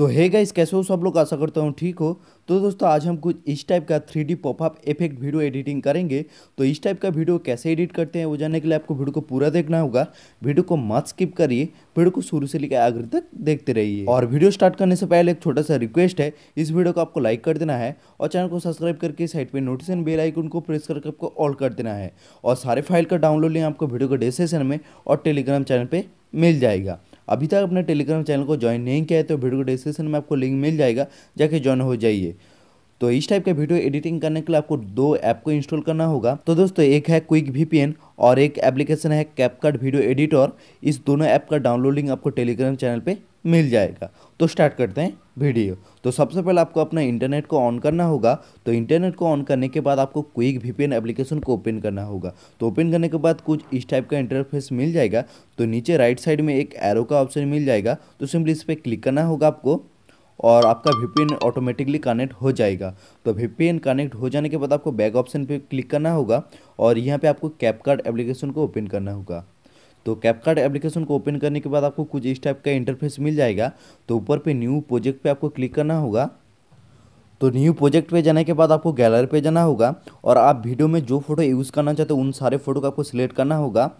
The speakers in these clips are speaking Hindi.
तो हे गाइस कैसे हो सब लोग आशा करता हूँ ठीक हो तो दोस्तों आज हम कुछ इस टाइप का three D popup effect video editing करेंगे तो इस टाइप का वीडियो कैसे एडिट करते हैं वो जानने के लिए आपको वीडियो को पूरा देखना होगा वीडियो को मत स्किप करिए वीडियो को शुरू से लेकर आखिर तक देखते रहिए और वीडियो स्टार्ट करने से पहले एक छोटा सा रिक्वेस्ट है इस वीडियो को आपको लाइक कर देना है और चैनल को सब्सक्राइब करके साइड पर नोटिफिकेशन बेल आइकन को प्रेस करके आपको ऑल कर देना है और सारे फाइल का डाउनलोड लिंक आपको वीडियो को डिस्क्रिप्शन में और टेलीग्राम चैनल पर मिल जाएगा अभी तक अपने टेलीग्राम चैनल को ज्वाइन नहीं किया है तो वीडियो को डिस्क्रिप्शन में आपको लिंक मिल जाएगा जाके ज्वाइन हो जाइए तो इस टाइप का वीडियो एडिटिंग करने के लिए आपको दो ऐप को इंस्टॉल करना होगा तो दोस्तों एक है क्विक वीपीएन और एक एप्लीकेशन है कैपकार्ड वीडियो एडिटर इस दोनों ऐप का डाउनलोड लिंक आपको टेलीग्राम चैनल पे मिल जाएगा तो स्टार्ट करते हैं वीडियो तो सबसे पहले आपको अपना इंटरनेट को ऑन करना होगा तो इंटरनेट को ऑन करने के बाद आपको क्विक वीपीएन एप्लीकेशन को ओपन करना होगा तो ओपन करने के बाद कुछ इस टाइप का इंटरफेस मिल जाएगा तो नीचे राइट साइड में एक एरो का ऑप्शन मिल जाएगा तो सिंपली इस पर क्लिक करना होगा आपको और आपका वीपीएन ऑटोमेटिकली कनेक्ट हो जाएगा तो वीपीएन कनेक्ट हो जाने के बाद आपको बैक ऑप्शन पे क्लिक करना होगा और यहाँ पे आपको कैपकार्ड एप्लीकेशन को ओपन करना होगा तो कैपकार्ड एप्लीकेशन को ओपन करने के बाद आपको कुछ इस टाइप का इंटरफेस मिल जाएगा तो ऊपर पे न्यू प्रोजेक्ट पे आपको क्लिक करना होगा तो न्यू प्रोजेक्ट पे जाने के बाद आपको गैलरी पे जाना होगा और आप वीडियो में जो फोटो यूज़ करना चाहते हो उन सारे फ़ोटो को आपको सिलेक्ट करना होगा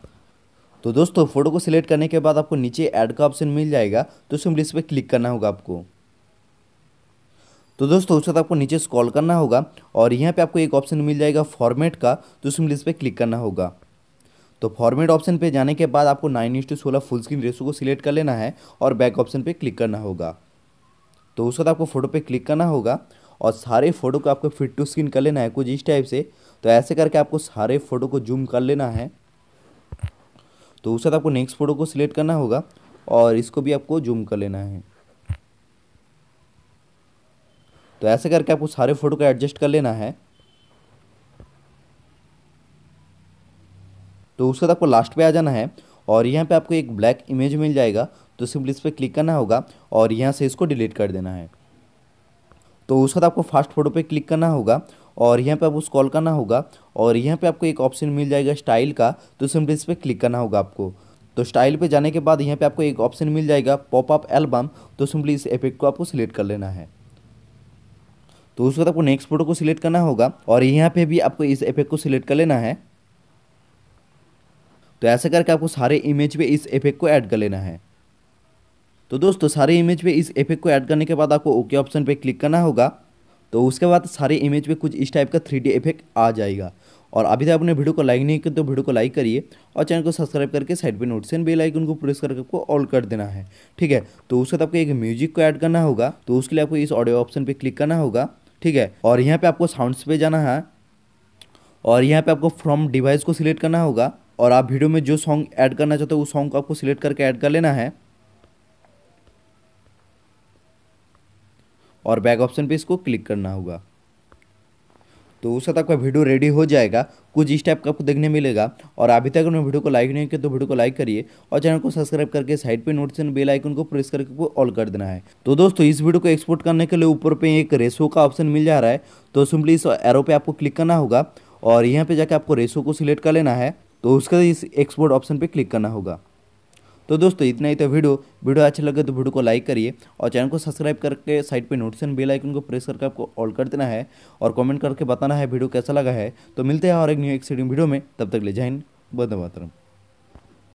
तो दोस्तों फ़ोटो को सिलेक्ट करने के बाद आपको नीचे ऐड का ऑप्शन मिल जाएगा तो सिम्पली इस पर क्लिक करना होगा आपको तो दोस्तों उसके बाद आपको नीचे स्क्रॉल करना होगा और यहाँ पे आपको एक ऑप्शन मिल जाएगा फॉर्मेट का तो उसमें इस पर क्लिक करना होगा तो फॉर्मेट ऑप्शन पे जाने के बाद आपको नाइन इंस टू सोलह फुल स्क्रीन रेसो को सिलेक्ट कर लेना है और बैक ऑप्शन पे क्लिक करना होगा तो उसके बाद आपको फ़ोटो पे क्लिक करना होगा और सारे फ़ोटो को आपको फिट टू स्क्रीन कर लेना है कुछ इस टाइप से तो ऐसे करके आपको सारे फ़ोटो को जूम कर लेना है तो उसके बाद आपको नेक्स्ट फ़ोटो को सिलेक्ट करना होगा और इसको भी आपको जूम कर लेना है तो ऐसे करके आपको सारे फ़ोटो को एडजस्ट कर लेना है तो उसके बाद आपको लास्ट पे आ जाना है और यहाँ पे आपको एक ब्लैक इमेज मिल जाएगा तो सिंपली इस पर क्लिक करना होगा और यहाँ से इसको डिलीट कर देना है तो उसके बाद आपको फास्ट फोटो पे क्लिक करना होगा और यहाँ पे आपको स्कॉल करना होगा और यहाँ पे आपको एक ऑप्शन मिल जाएगा स्टाइल का तो सिंपली इस पर क्लिक करना होगा आपको तो स्टाइल पे जाने के बाद यहाँ पे आपको एक ऑप्शन मिल जाएगा पॉपअप एल्बम तो सिंपली इस इफेक्ट को आपको सिलेक्ट कर लेना है तो उसके बाद आपको नेक्स्ट फोटो को सिलेक्ट करना होगा और यहाँ पे भी आपको इस इफेक्ट को सिलेक्ट कर लेना है तो ऐसा करके आपको सारे इमेज पे इस इफेक्ट को ऐड कर लेना है तो दोस्तों सारे इमेज पे इस इफेक्ट को ऐड करने के बाद आपको ओके ऑप्शन पे क्लिक करना होगा तो उसके बाद सारे इमेज पे कुछ इस टाइप का थ्री इफेक्ट आ जाएगा और अभी तक आपने वीडियो को लाइक नहीं किया तो वीडियो को लाइक करिए और चैनल को सब्सक्राइब करके साइड पे नोटिफिकेशन बेल आइकन को प्रेस करके आपको ऑल कर देना है ठीक है तो उसके बाद आपको एक म्यूजिक को ऐड करना होगा तो उसके लिए आपको इस ऑडियो ऑप्शन पर क्लिक करना होगा ठीक है और यहाँ पे आपको साउंड्स पे जाना है और यहाँ पे आपको फ्रॉम डिवाइस को सिलेक्ट करना होगा और आप वीडियो में जो सॉन्ग ऐड करना चाहते हो उस सॉन्ग को आपको सिलेक्ट करके ऐड कर लेना है और बैक ऑप्शन पे इसको क्लिक करना होगा तो उस तक आपका वीडियो रेडी हो जाएगा कुछ इस टाइप का आपको देखने मिलेगा और अभी तक उन्होंने वीडियो को लाइक नहीं किया तो वीडियो को लाइक करिए और चैनल को सब्सक्राइब करके साइड पे नोटिफिकेशन बेल आइकन को प्रेस करके ऑल कर देना है तो दोस्तों इस वीडियो को एक्सपोर्ट करने के लिए ऊपर पे एक रेसो का ऑप्शन मिल जा रहा है तो सिंपली इस एरो पे आपको क्लिक करना होगा और यहाँ पे जाकर आपको रेसो को सिलेक्ट कर लेना है तो उसके इस एक्सपोर्ट ऑप्शन पर क्लिक करना होगा तो दोस्तों इतना ही तो वीडियो वीडियो अच्छा लगे तो वीडियो को लाइक करिए और चैनल को सब्सक्राइब करके साइड पे नोटिफिकेशन बेल आइकन को प्रेस करके आपको ऑल कर देना है और कमेंट करके बताना है वीडियो कैसा लगा है तो मिलते हैं और एक न्यू एक्सीडिंग वीडियो में तब तक ले जाए हिंद बंद मातरम